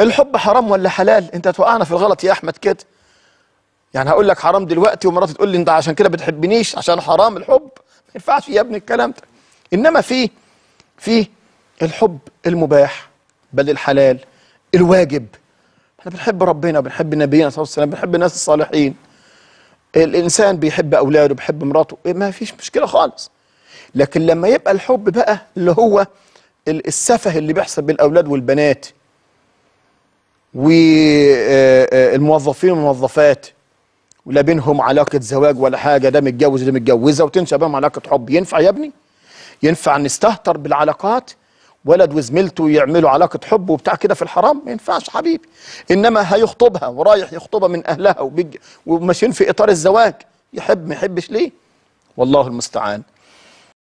الحب حرام ولا حلال انت هتوقعنا في الغلط يا احمد كده يعني هقول لك حرام دلوقتي ومراتي تقول لي انت عشان كده بتحبنيش عشان حرام الحب ما ينفعش يا ابني الكلام ده انما في في الحب المباح بل الحلال الواجب احنا بنحب ربنا بنحب نبينا صلى الله عليه وسلم بنحب الناس الصالحين الانسان بيحب اولاده بيحب مراته ما فيش مشكله خالص لكن لما يبقى الحب بقى اللي هو السفه اللي بيحصل بالاولاد والبنات والموظفين والموظفات ولا بينهم علاقة زواج ولا حاجة ده متجوز وده متجوزة وتنشأ بينهم علاقة حب ينفع يا ابني؟ ينفع نستهتر بالعلاقات؟ ولد وزميلته يعملوا علاقة حب وبتاع كده في الحرام ما ينفعش حبيبي إنما هيخطبها ورايح يخطبها من أهلها وماشيين في إطار الزواج يحب ما يحبش ليه؟ والله المستعان